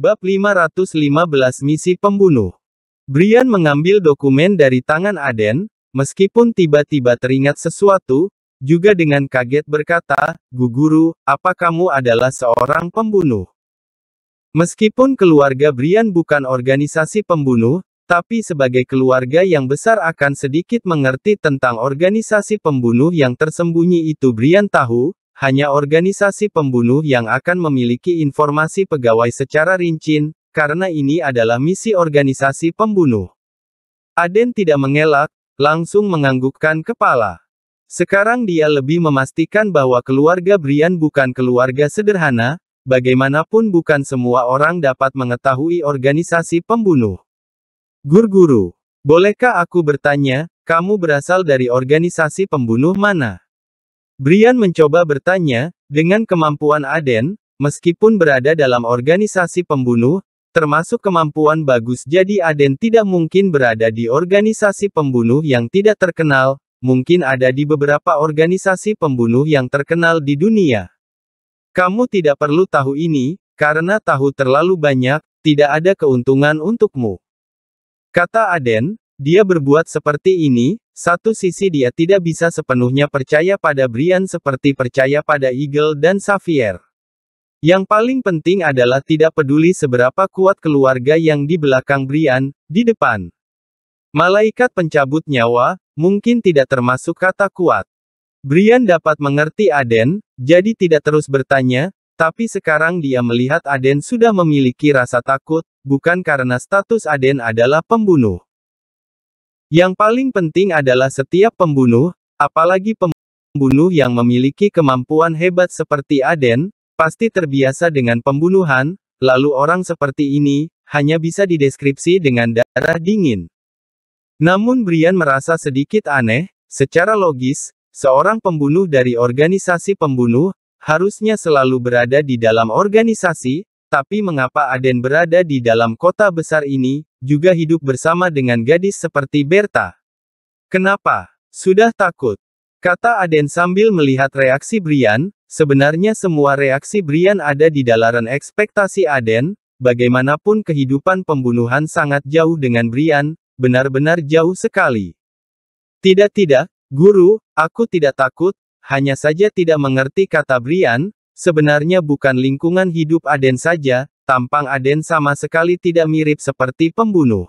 Bab 515 Misi Pembunuh Brian mengambil dokumen dari tangan Aden, meskipun tiba-tiba teringat sesuatu, juga dengan kaget berkata, Guguru, apa kamu adalah seorang pembunuh? Meskipun keluarga Brian bukan organisasi pembunuh, tapi sebagai keluarga yang besar akan sedikit mengerti tentang organisasi pembunuh yang tersembunyi itu Brian tahu, hanya organisasi pembunuh yang akan memiliki informasi pegawai secara rinci, karena ini adalah misi organisasi pembunuh. Aden tidak mengelak, langsung menganggukkan kepala. Sekarang dia lebih memastikan bahwa keluarga Brian bukan keluarga sederhana, bagaimanapun bukan semua orang dapat mengetahui organisasi pembunuh. Gurguru, bolehkah aku bertanya, kamu berasal dari organisasi pembunuh mana? Brian mencoba bertanya, dengan kemampuan Aden, meskipun berada dalam organisasi pembunuh, termasuk kemampuan bagus jadi Aden tidak mungkin berada di organisasi pembunuh yang tidak terkenal, mungkin ada di beberapa organisasi pembunuh yang terkenal di dunia. Kamu tidak perlu tahu ini, karena tahu terlalu banyak, tidak ada keuntungan untukmu. Kata Aden, dia berbuat seperti ini, satu sisi dia tidak bisa sepenuhnya percaya pada Brian seperti percaya pada Eagle dan Xavier. Yang paling penting adalah tidak peduli seberapa kuat keluarga yang di belakang Brian, di depan. Malaikat pencabut nyawa, mungkin tidak termasuk kata kuat. Brian dapat mengerti Aden, jadi tidak terus bertanya, tapi sekarang dia melihat Aden sudah memiliki rasa takut, bukan karena status Aden adalah pembunuh. Yang paling penting adalah setiap pembunuh, apalagi pembunuh yang memiliki kemampuan hebat seperti Aden, pasti terbiasa dengan pembunuhan, lalu orang seperti ini, hanya bisa dideskripsi dengan darah dingin. Namun Brian merasa sedikit aneh, secara logis, seorang pembunuh dari organisasi pembunuh, harusnya selalu berada di dalam organisasi, tapi mengapa Aden berada di dalam kota besar ini, juga hidup bersama dengan gadis seperti Berta? Kenapa? Sudah takut? Kata Aden sambil melihat reaksi Brian, sebenarnya semua reaksi Brian ada di dalaran ekspektasi Aden, bagaimanapun kehidupan pembunuhan sangat jauh dengan Brian, benar-benar jauh sekali. Tidak-tidak, guru, aku tidak takut, hanya saja tidak mengerti kata Brian, Sebenarnya bukan lingkungan hidup Aden saja, tampang Aden sama sekali tidak mirip seperti pembunuh.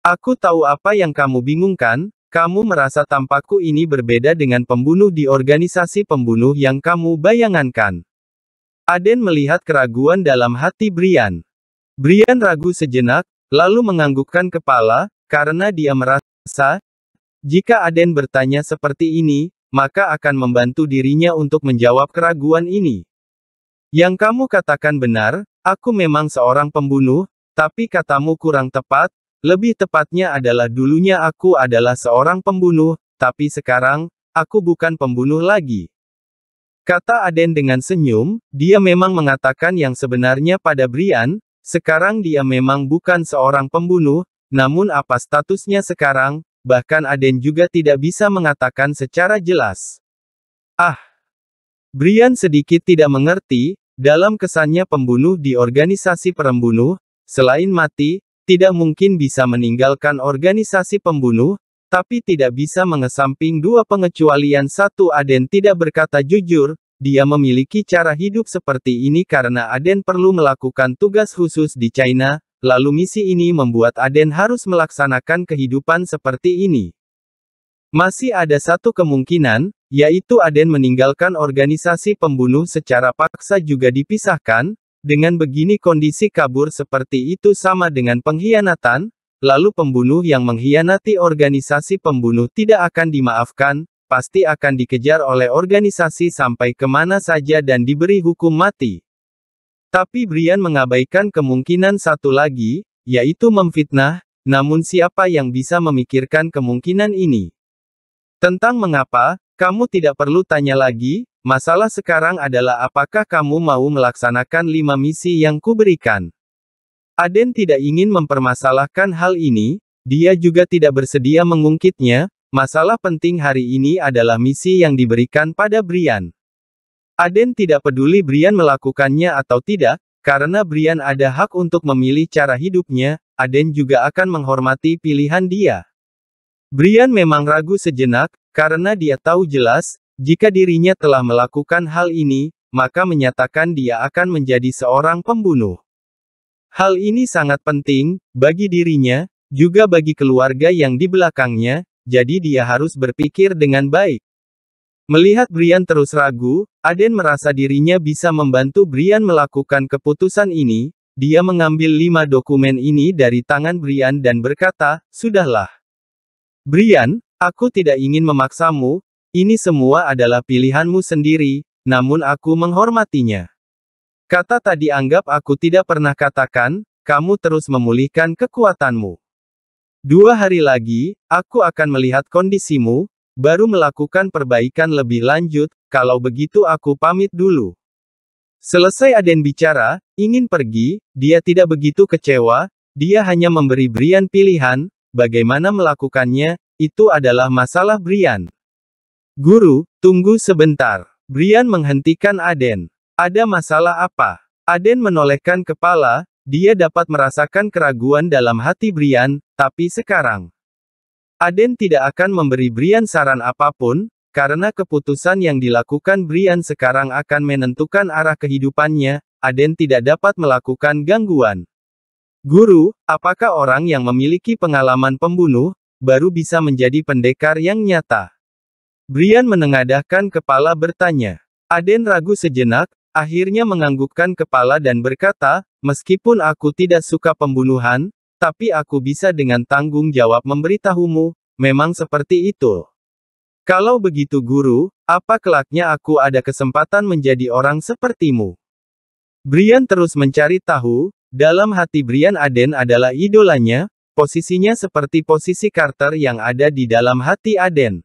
Aku tahu apa yang kamu bingungkan, kamu merasa tampakku ini berbeda dengan pembunuh di organisasi pembunuh yang kamu bayangkan. Aden melihat keraguan dalam hati Brian. Brian ragu sejenak, lalu menganggukkan kepala, karena dia merasa, jika Aden bertanya seperti ini, maka akan membantu dirinya untuk menjawab keraguan ini. Yang kamu katakan benar, aku memang seorang pembunuh, tapi katamu kurang tepat, lebih tepatnya adalah dulunya aku adalah seorang pembunuh, tapi sekarang, aku bukan pembunuh lagi. Kata Aden dengan senyum, dia memang mengatakan yang sebenarnya pada Brian, sekarang dia memang bukan seorang pembunuh, namun apa statusnya sekarang, bahkan Aden juga tidak bisa mengatakan secara jelas. Ah! Brian sedikit tidak mengerti, dalam kesannya pembunuh di organisasi perembunuh, selain mati, tidak mungkin bisa meninggalkan organisasi pembunuh, tapi tidak bisa mengesamping dua pengecualian satu Aden tidak berkata jujur, dia memiliki cara hidup seperti ini karena Aden perlu melakukan tugas khusus di China, Lalu misi ini membuat Aden harus melaksanakan kehidupan seperti ini. Masih ada satu kemungkinan, yaitu Aden meninggalkan organisasi pembunuh secara paksa juga dipisahkan, dengan begini kondisi kabur seperti itu sama dengan pengkhianatan, lalu pembunuh yang mengkhianati organisasi pembunuh tidak akan dimaafkan, pasti akan dikejar oleh organisasi sampai kemana saja dan diberi hukum mati. Tapi Brian mengabaikan kemungkinan satu lagi, yaitu memfitnah, namun siapa yang bisa memikirkan kemungkinan ini? Tentang mengapa, kamu tidak perlu tanya lagi, masalah sekarang adalah apakah kamu mau melaksanakan lima misi yang kuberikan. Aden tidak ingin mempermasalahkan hal ini, dia juga tidak bersedia mengungkitnya, masalah penting hari ini adalah misi yang diberikan pada Brian. Aden tidak peduli Brian melakukannya atau tidak, karena Brian ada hak untuk memilih cara hidupnya, Aden juga akan menghormati pilihan dia. Brian memang ragu sejenak, karena dia tahu jelas, jika dirinya telah melakukan hal ini, maka menyatakan dia akan menjadi seorang pembunuh. Hal ini sangat penting, bagi dirinya, juga bagi keluarga yang di belakangnya, jadi dia harus berpikir dengan baik. Melihat Brian terus ragu, Aden merasa dirinya bisa membantu Brian melakukan keputusan ini, dia mengambil lima dokumen ini dari tangan Brian dan berkata, Sudahlah. Brian, aku tidak ingin memaksamu, ini semua adalah pilihanmu sendiri, namun aku menghormatinya. Kata tadi anggap aku tidak pernah katakan, kamu terus memulihkan kekuatanmu. Dua hari lagi, aku akan melihat kondisimu, Baru melakukan perbaikan lebih lanjut, kalau begitu aku pamit dulu. Selesai Aden bicara, ingin pergi, dia tidak begitu kecewa, dia hanya memberi Brian pilihan, bagaimana melakukannya, itu adalah masalah Brian. Guru, tunggu sebentar. Brian menghentikan Aden. Ada masalah apa? Aden menolehkan kepala, dia dapat merasakan keraguan dalam hati Brian, tapi sekarang. Aden tidak akan memberi Brian saran apapun, karena keputusan yang dilakukan Brian sekarang akan menentukan arah kehidupannya, Aden tidak dapat melakukan gangguan. Guru, apakah orang yang memiliki pengalaman pembunuh, baru bisa menjadi pendekar yang nyata? Brian menengadahkan kepala bertanya. Aden ragu sejenak, akhirnya menganggukkan kepala dan berkata, meskipun aku tidak suka pembunuhan, tapi aku bisa dengan tanggung jawab memberitahumu, memang seperti itu. Kalau begitu guru, apa kelaknya aku ada kesempatan menjadi orang sepertimu? Brian terus mencari tahu, dalam hati Brian Aden adalah idolanya, posisinya seperti posisi Carter yang ada di dalam hati Aden.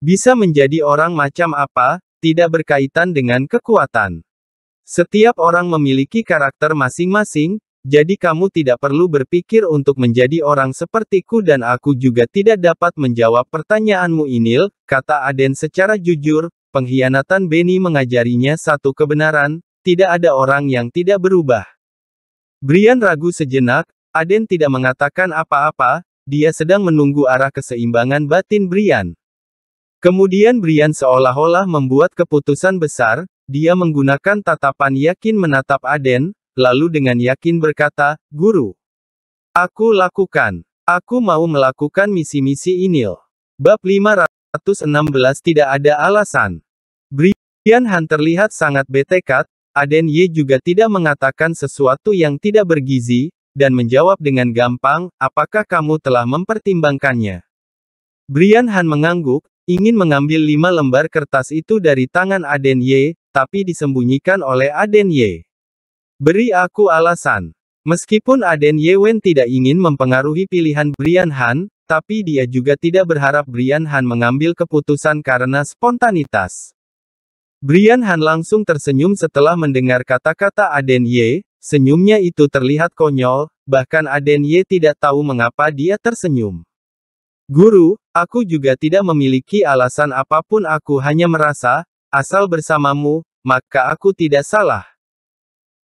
Bisa menjadi orang macam apa, tidak berkaitan dengan kekuatan. Setiap orang memiliki karakter masing-masing, jadi kamu tidak perlu berpikir untuk menjadi orang sepertiku dan aku juga tidak dapat menjawab pertanyaanmu Inil, kata Aden secara jujur, pengkhianatan Beni mengajarinya satu kebenaran, tidak ada orang yang tidak berubah. Brian ragu sejenak, Aden tidak mengatakan apa-apa, dia sedang menunggu arah keseimbangan batin Brian. Kemudian Brian seolah-olah membuat keputusan besar, dia menggunakan tatapan yakin menatap Aden, lalu dengan yakin berkata, Guru, aku lakukan. Aku mau melakukan misi-misi inil. Bab 516 tidak ada alasan. Brian Han terlihat sangat betekat, Aden Ye juga tidak mengatakan sesuatu yang tidak bergizi, dan menjawab dengan gampang, apakah kamu telah mempertimbangkannya? Brian Han mengangguk, ingin mengambil lima lembar kertas itu dari tangan Aden Ye, tapi disembunyikan oleh Aden Ye. Beri aku alasan. Meskipun Aden Yewen tidak ingin mempengaruhi pilihan Brian Han, tapi dia juga tidak berharap Brian Han mengambil keputusan karena spontanitas. Brian Han langsung tersenyum setelah mendengar kata-kata Aden Ye, senyumnya itu terlihat konyol, bahkan Aden Ye tidak tahu mengapa dia tersenyum. Guru, aku juga tidak memiliki alasan apapun aku hanya merasa, asal bersamamu, maka aku tidak salah.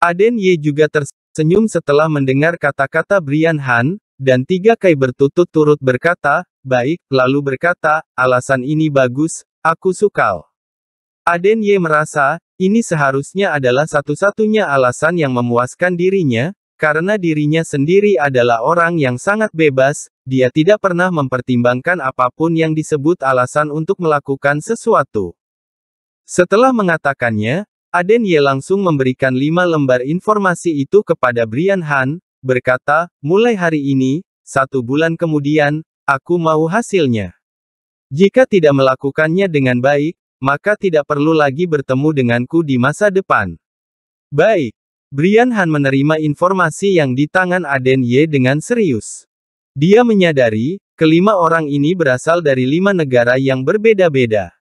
Aden Ye juga tersenyum setelah mendengar kata-kata Brian Han, dan tiga Kai bertutut turut berkata, baik, lalu berkata, alasan ini bagus, aku suka." Aden Ye merasa, ini seharusnya adalah satu-satunya alasan yang memuaskan dirinya, karena dirinya sendiri adalah orang yang sangat bebas, dia tidak pernah mempertimbangkan apapun yang disebut alasan untuk melakukan sesuatu. Setelah mengatakannya, Aden Ye langsung memberikan lima lembar informasi itu kepada Brian Han, berkata, mulai hari ini, satu bulan kemudian, aku mau hasilnya. Jika tidak melakukannya dengan baik, maka tidak perlu lagi bertemu denganku di masa depan. Baik. Brian Han menerima informasi yang di tangan Aden Ye dengan serius. Dia menyadari, kelima orang ini berasal dari lima negara yang berbeda-beda.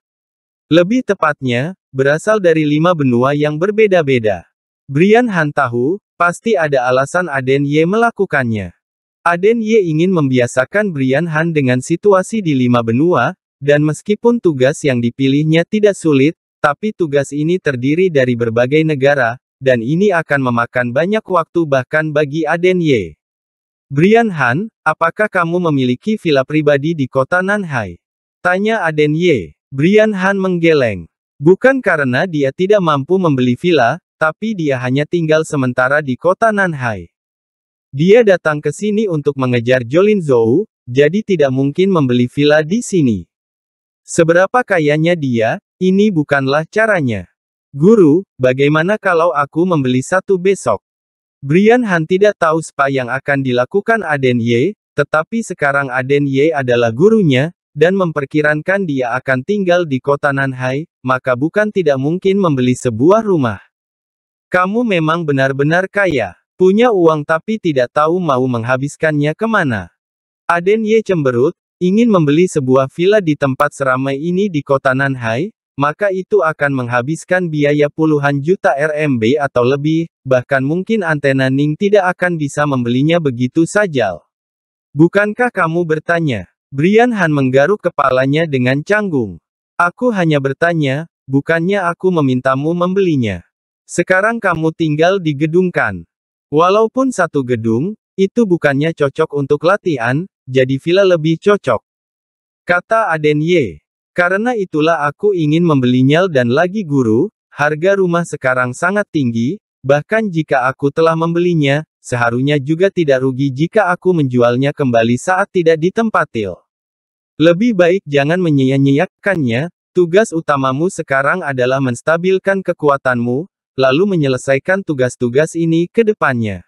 Lebih tepatnya, berasal dari lima benua yang berbeda-beda. Brian Han tahu, pasti ada alasan Aden Ye melakukannya. Aden Ye ingin membiasakan Brian Han dengan situasi di lima benua, dan meskipun tugas yang dipilihnya tidak sulit, tapi tugas ini terdiri dari berbagai negara, dan ini akan memakan banyak waktu bahkan bagi Aden Ye. Brian Han, apakah kamu memiliki villa pribadi di kota Nanhai? Tanya Aden Ye. Brian Han menggeleng. Bukan karena dia tidak mampu membeli villa, tapi dia hanya tinggal sementara di kota Nanhai. Dia datang ke sini untuk mengejar Jolin Zhou, jadi tidak mungkin membeli villa di sini. Seberapa kayanya dia, ini bukanlah caranya. Guru, bagaimana kalau aku membeli satu besok? Brian Han tidak tahu spa yang akan dilakukan Aden Ye, tetapi sekarang Aden Ye adalah gurunya, dan memperkirakan dia akan tinggal di kota Nanhai, maka bukan tidak mungkin membeli sebuah rumah. Kamu memang benar-benar kaya, punya uang tapi tidak tahu mau menghabiskannya kemana. Aden Ye cemberut, ingin membeli sebuah villa di tempat seramai ini di kota Nanhai, maka itu akan menghabiskan biaya puluhan juta RMB atau lebih, bahkan mungkin antena Ning tidak akan bisa membelinya begitu saja. Bukankah kamu bertanya? Brian Han menggaruk kepalanya dengan canggung. Aku hanya bertanya, bukannya aku memintamu membelinya. Sekarang kamu tinggal di gedung kan? Walaupun satu gedung, itu bukannya cocok untuk latihan, jadi villa lebih cocok. Kata Aden Ye. Karena itulah aku ingin membelinya dan lagi guru, harga rumah sekarang sangat tinggi, bahkan jika aku telah membelinya, seharusnya juga tidak rugi jika aku menjualnya kembali saat tidak ditempati. Lebih baik jangan menyia-nyiakannya, tugas utamamu sekarang adalah menstabilkan kekuatanmu, lalu menyelesaikan tugas-tugas ini ke depannya.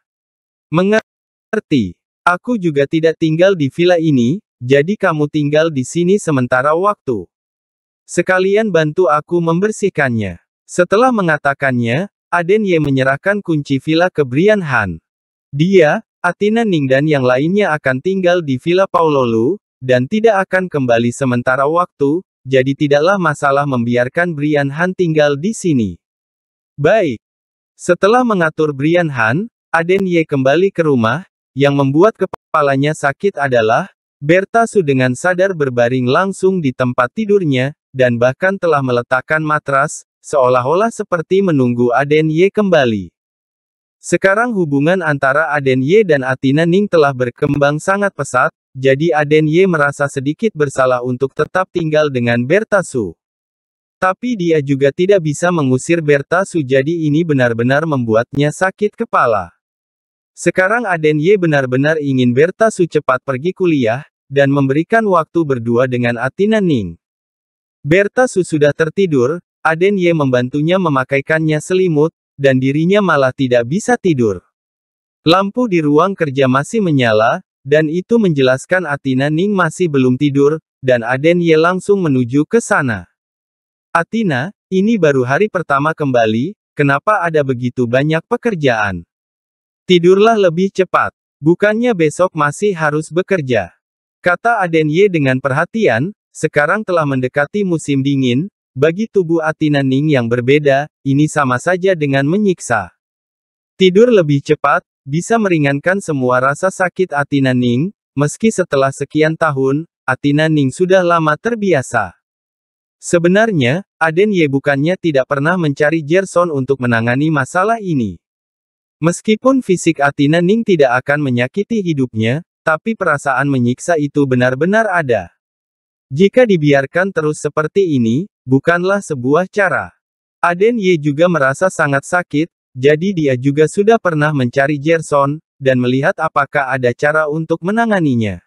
Mengerti, aku juga tidak tinggal di villa ini, jadi kamu tinggal di sini sementara waktu. Sekalian bantu aku membersihkannya. Setelah mengatakannya, Aden Ye menyerahkan kunci villa ke Brian Han. Dia, Atina Ning dan yang lainnya akan tinggal di Villa Paulolu, dan tidak akan kembali sementara waktu, jadi tidaklah masalah membiarkan Brian Han tinggal di sini. Baik. Setelah mengatur Brian Han, Aden Ye kembali ke rumah, yang membuat kepalanya sakit adalah, Berta Su dengan sadar berbaring langsung di tempat tidurnya, dan bahkan telah meletakkan matras, seolah-olah seperti menunggu Aden Ye kembali. Sekarang hubungan antara Aden Ye dan Atina Ning telah berkembang sangat pesat, jadi Aden Ye merasa sedikit bersalah untuk tetap tinggal dengan Berta Su. Tapi dia juga tidak bisa mengusir Berta Su jadi ini benar-benar membuatnya sakit kepala. Sekarang Aden Ye benar-benar ingin Berta Su cepat pergi kuliah, dan memberikan waktu berdua dengan Atina Ning. Berta Su sudah tertidur, Aden Ye membantunya memakaikannya selimut, dan dirinya malah tidak bisa tidur. Lampu di ruang kerja masih menyala, dan itu menjelaskan Atina Ning masih belum tidur, dan Aden Ye langsung menuju ke sana. Atina, ini baru hari pertama kembali, kenapa ada begitu banyak pekerjaan? Tidurlah lebih cepat, bukannya besok masih harus bekerja. Kata Aden Ye dengan perhatian, sekarang telah mendekati musim dingin, bagi tubuh Atina Ning yang berbeda, ini sama saja dengan menyiksa. Tidur lebih cepat, bisa meringankan semua rasa sakit Atina Ning, meski setelah sekian tahun, Atina Ning sudah lama terbiasa. Sebenarnya, Aden Ye bukannya tidak pernah mencari Jerson untuk menangani masalah ini. Meskipun fisik Atina Ning tidak akan menyakiti hidupnya, tapi perasaan menyiksa itu benar-benar ada. Jika dibiarkan terus seperti ini, bukanlah sebuah cara. Aden Ye juga merasa sangat sakit, jadi dia juga sudah pernah mencari Jerson dan melihat apakah ada cara untuk menanganinya.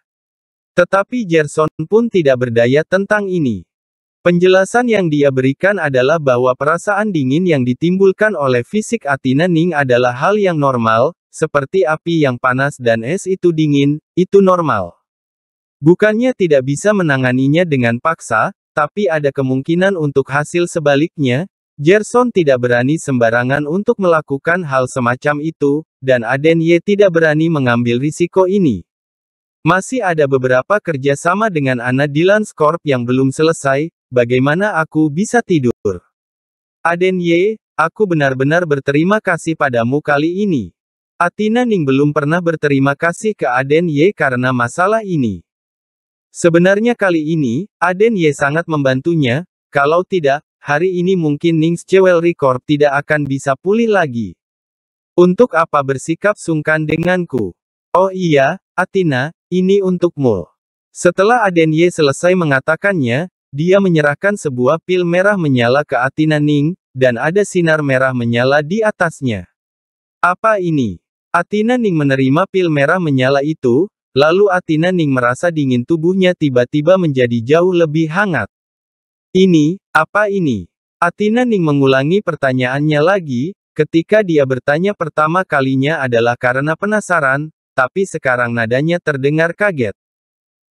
Tetapi Jerson pun tidak berdaya tentang ini. Penjelasan yang dia berikan adalah bahwa perasaan dingin yang ditimbulkan oleh fisik Athena Ning adalah hal yang normal, seperti api yang panas dan es itu dingin, itu normal. Bukannya tidak bisa menanganinya dengan paksa, tapi ada kemungkinan untuk hasil sebaliknya, Gerson tidak berani sembarangan untuk melakukan hal semacam itu, dan Aden Ye tidak berani mengambil risiko ini. Masih ada beberapa kerjasama dengan Anna Dylan Scorp yang belum selesai, bagaimana aku bisa tidur? Aden Ye, aku benar-benar berterima kasih padamu kali ini. Atina Ning belum pernah berterima kasih ke Aden Ye karena masalah ini. Sebenarnya kali ini, Aden Ye sangat membantunya, kalau tidak, hari ini mungkin Nings Jewelry Corp tidak akan bisa pulih lagi. Untuk apa bersikap sungkan denganku? Oh iya, Athena, ini untukmu. Setelah Aden Ye selesai mengatakannya, dia menyerahkan sebuah pil merah menyala ke Athena Ning, dan ada sinar merah menyala di atasnya. Apa ini? Athena Ning menerima pil merah menyala itu, lalu Athena Ning merasa dingin tubuhnya tiba-tiba menjadi jauh lebih hangat. Ini, apa ini? Atina Ning mengulangi pertanyaannya lagi, ketika dia bertanya pertama kalinya adalah karena penasaran, tapi sekarang nadanya terdengar kaget.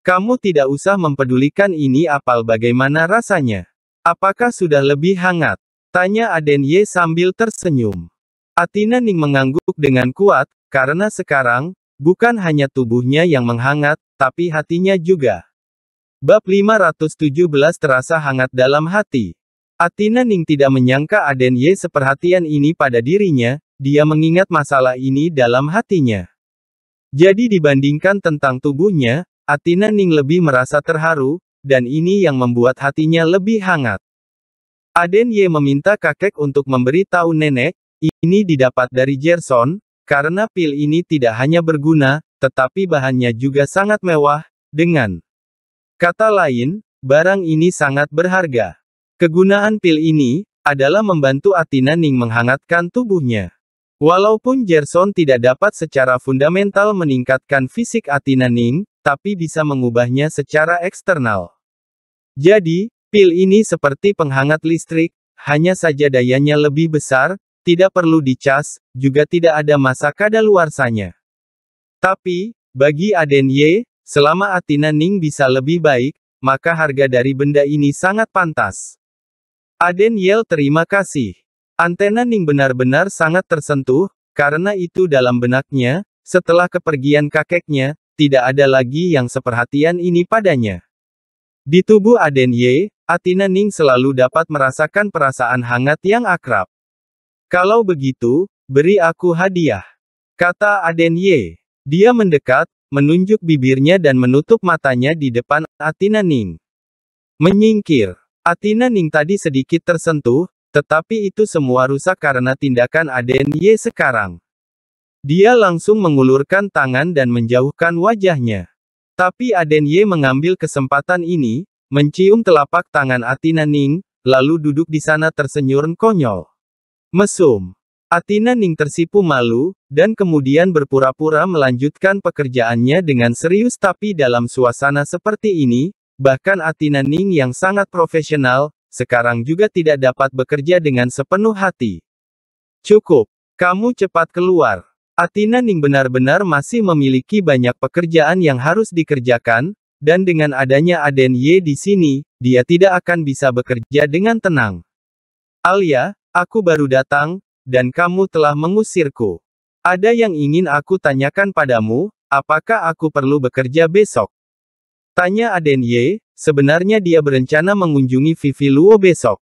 Kamu tidak usah mempedulikan ini apal bagaimana rasanya. Apakah sudah lebih hangat? Tanya Aden Ye sambil tersenyum. Atina Ning mengangguk dengan kuat, karena sekarang, bukan hanya tubuhnya yang menghangat, tapi hatinya juga. Bab 517 terasa hangat dalam hati. Atina Ning tidak menyangka Aden Ye seperhatian ini pada dirinya, dia mengingat masalah ini dalam hatinya. Jadi dibandingkan tentang tubuhnya, Atina Ning lebih merasa terharu, dan ini yang membuat hatinya lebih hangat. Aden Ye meminta kakek untuk memberi tahu nenek, ini didapat dari Jerson, karena pil ini tidak hanya berguna, tetapi bahannya juga sangat mewah, dengan Kata lain, barang ini sangat berharga. Kegunaan pil ini adalah membantu Atina Ning menghangatkan tubuhnya. Walaupun Gerson tidak dapat secara fundamental meningkatkan fisik Atina Ning, tapi bisa mengubahnya secara eksternal. Jadi, pil ini seperti penghangat listrik, hanya saja dayanya lebih besar, tidak perlu dicas, juga tidak ada masa kadaluarsanya. Tapi, bagi Aden Ye, Selama Atina Ning bisa lebih baik, maka harga dari benda ini sangat pantas. Aden Yel terima kasih. Antena Ning benar-benar sangat tersentuh, karena itu dalam benaknya, setelah kepergian kakeknya, tidak ada lagi yang seperhatian ini padanya. Di tubuh Aden Ye, Atina Ning selalu dapat merasakan perasaan hangat yang akrab. Kalau begitu, beri aku hadiah. Kata Aden Ye. Dia mendekat, menunjuk bibirnya dan menutup matanya di depan Atina Ning. Menyingkir. Atina Ning tadi sedikit tersentuh, tetapi itu semua rusak karena tindakan Aden Ye sekarang. Dia langsung mengulurkan tangan dan menjauhkan wajahnya. Tapi Aden Ye mengambil kesempatan ini, mencium telapak tangan Atina Ning, lalu duduk di sana tersenyum konyol. Mesum. Athena Ning tersipu malu, dan kemudian berpura-pura melanjutkan pekerjaannya dengan serius tapi dalam suasana seperti ini, bahkan Athena Ning yang sangat profesional, sekarang juga tidak dapat bekerja dengan sepenuh hati. Cukup, kamu cepat keluar. Athena Ning benar-benar masih memiliki banyak pekerjaan yang harus dikerjakan, dan dengan adanya Aden Ye di sini, dia tidak akan bisa bekerja dengan tenang. Alia, aku baru datang, dan kamu telah mengusirku. Ada yang ingin aku tanyakan padamu, apakah aku perlu bekerja besok? Tanya Aden Ye, sebenarnya dia berencana mengunjungi Vivi Luo besok.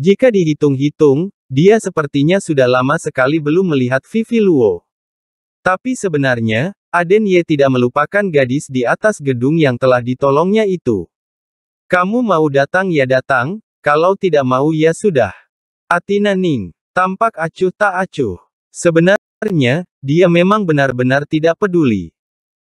Jika dihitung-hitung, dia sepertinya sudah lama sekali belum melihat Vivi Luo. Tapi sebenarnya, Aden Ye tidak melupakan gadis di atas gedung yang telah ditolongnya itu. Kamu mau datang ya datang, kalau tidak mau ya sudah. Atina Ning. Tampak acuh tak acuh. Sebenarnya, dia memang benar-benar tidak peduli.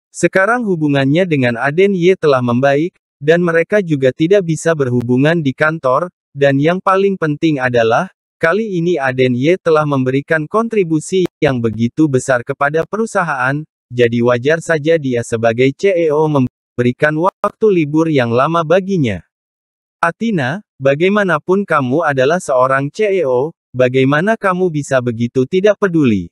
Sekarang hubungannya dengan Aden Ye telah membaik, dan mereka juga tidak bisa berhubungan di kantor, dan yang paling penting adalah, kali ini Aden Ye telah memberikan kontribusi yang begitu besar kepada perusahaan, jadi wajar saja dia sebagai CEO memberikan waktu libur yang lama baginya. Atina, bagaimanapun kamu adalah seorang CEO, Bagaimana kamu bisa begitu tidak peduli?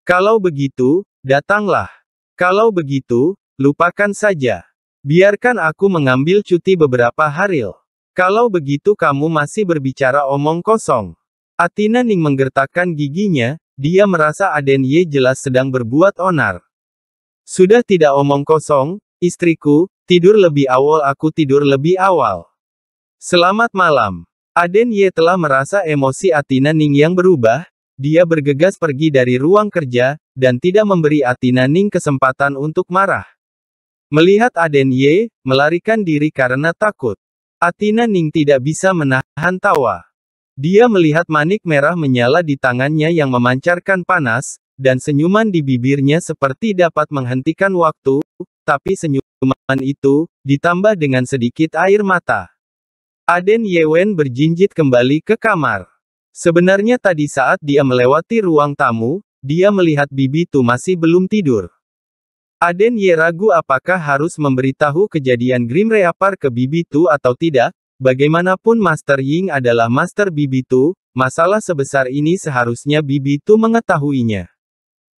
Kalau begitu, datanglah. Kalau begitu, lupakan saja. Biarkan aku mengambil cuti beberapa hari. Kalau begitu kamu masih berbicara omong kosong. Atina Ning menggertakkan giginya, dia merasa Aden Ye jelas sedang berbuat onar. Sudah tidak omong kosong, istriku, tidur lebih awal aku tidur lebih awal. Selamat malam. Aden Ye telah merasa emosi Atina Ning yang berubah, dia bergegas pergi dari ruang kerja, dan tidak memberi Atina Ning kesempatan untuk marah. Melihat Aden Ye, melarikan diri karena takut. Atina Ning tidak bisa menahan tawa. Dia melihat manik merah menyala di tangannya yang memancarkan panas, dan senyuman di bibirnya seperti dapat menghentikan waktu, tapi senyuman itu, ditambah dengan sedikit air mata. Aden Yewen berjinjit kembali ke kamar. Sebenarnya tadi saat dia melewati ruang tamu, dia melihat Bibi Tu masih belum tidur. Aden Ye ragu apakah harus memberitahu kejadian Grim Reapar ke Bibi Tu atau tidak, bagaimanapun Master Ying adalah Master Bibi Tu, masalah sebesar ini seharusnya Bibi Tu mengetahuinya.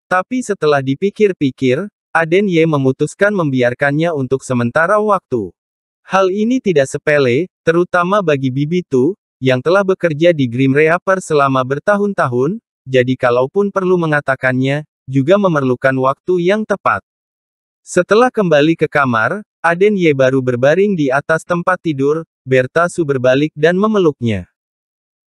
Tapi setelah dipikir-pikir, Aden Ye memutuskan membiarkannya untuk sementara waktu. Hal ini tidak sepele, terutama bagi Bibitu, yang telah bekerja di Grim Reaper selama bertahun-tahun, jadi kalaupun perlu mengatakannya, juga memerlukan waktu yang tepat. Setelah kembali ke kamar, Aden Ye baru berbaring di atas tempat tidur, Berta Su berbalik dan memeluknya.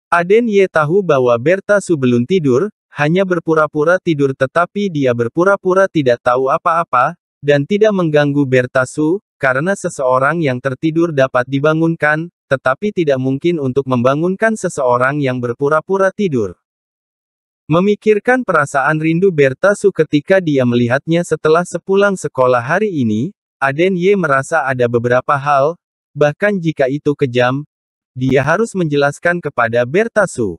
Aden Ye tahu bahwa Berta Su belum tidur, hanya berpura-pura tidur tetapi dia berpura-pura tidak tahu apa-apa, dan tidak mengganggu Berta Su, karena seseorang yang tertidur dapat dibangunkan, tetapi tidak mungkin untuk membangunkan seseorang yang berpura-pura tidur. Memikirkan perasaan rindu Bertasu ketika dia melihatnya setelah sepulang sekolah hari ini, Aden Ye merasa ada beberapa hal, bahkan jika itu kejam, dia harus menjelaskan kepada Bertasu.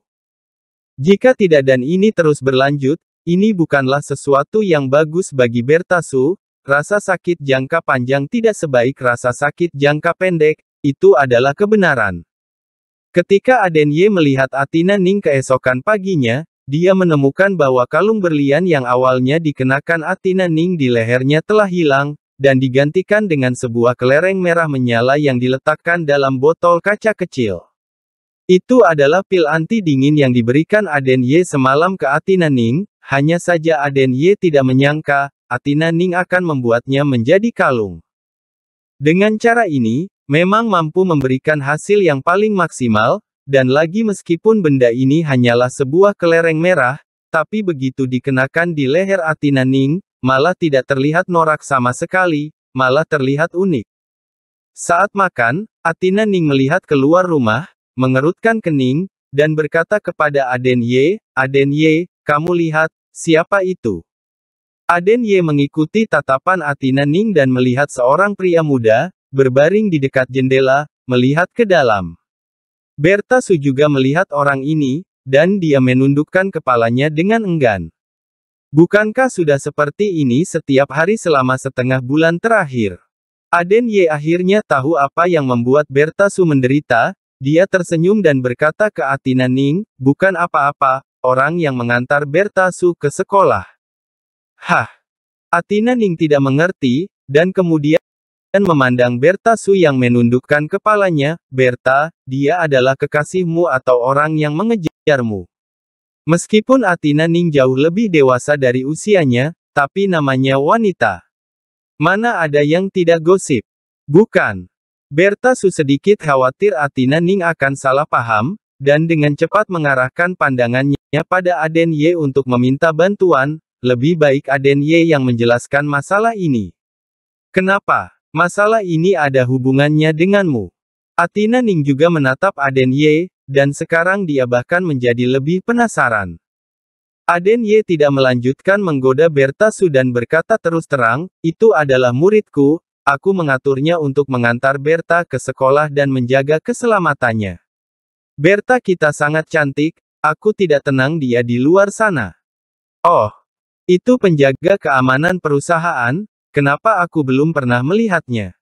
Jika tidak dan ini terus berlanjut, ini bukanlah sesuatu yang bagus bagi Bertasu, Rasa sakit jangka panjang tidak sebaik rasa sakit jangka pendek, itu adalah kebenaran. Ketika Aden Ye melihat Atina Ning keesokan paginya, dia menemukan bahwa kalung berlian yang awalnya dikenakan Atina Ning di lehernya telah hilang, dan digantikan dengan sebuah kelereng merah menyala yang diletakkan dalam botol kaca kecil. Itu adalah pil anti dingin yang diberikan Aden Ye semalam ke Atina Ning, hanya saja Aden Ye tidak menyangka, Atina Ning akan membuatnya menjadi kalung. Dengan cara ini, memang mampu memberikan hasil yang paling maksimal, dan lagi meskipun benda ini hanyalah sebuah kelereng merah, tapi begitu dikenakan di leher Atina Ning, malah tidak terlihat norak sama sekali, malah terlihat unik. Saat makan, Atina Ning melihat keluar rumah, mengerutkan kening, dan berkata kepada Aden Ye, Aden Ye, kamu lihat, siapa itu? Aden Ye mengikuti tatapan Atina Ning dan melihat seorang pria muda, berbaring di dekat jendela, melihat ke dalam. Berta Su juga melihat orang ini, dan dia menundukkan kepalanya dengan enggan. Bukankah sudah seperti ini setiap hari selama setengah bulan terakhir? Aden Ye akhirnya tahu apa yang membuat Berta Su menderita, dia tersenyum dan berkata ke Atina Ning, bukan apa-apa, orang yang mengantar Berta Su ke sekolah. Hah! Atina Ning tidak mengerti, dan kemudian memandang Berta Su yang menundukkan kepalanya, Berta, dia adalah kekasihmu atau orang yang mengejarmu. Meskipun Atina Ning jauh lebih dewasa dari usianya, tapi namanya wanita. Mana ada yang tidak gosip? Bukan. Berta Su sedikit khawatir Atina Ning akan salah paham, dan dengan cepat mengarahkan pandangannya pada Aden Ye untuk meminta bantuan, lebih baik Aden Ye yang menjelaskan masalah ini. Kenapa? Masalah ini ada hubungannya denganmu. Atina Ning juga menatap Aden Ye, dan sekarang dia bahkan menjadi lebih penasaran. Aden Ye tidak melanjutkan menggoda Su dan berkata terus terang, itu adalah muridku, aku mengaturnya untuk mengantar Berta ke sekolah dan menjaga keselamatannya. Berta kita sangat cantik, aku tidak tenang dia di luar sana. Oh, itu penjaga keamanan perusahaan, kenapa aku belum pernah melihatnya?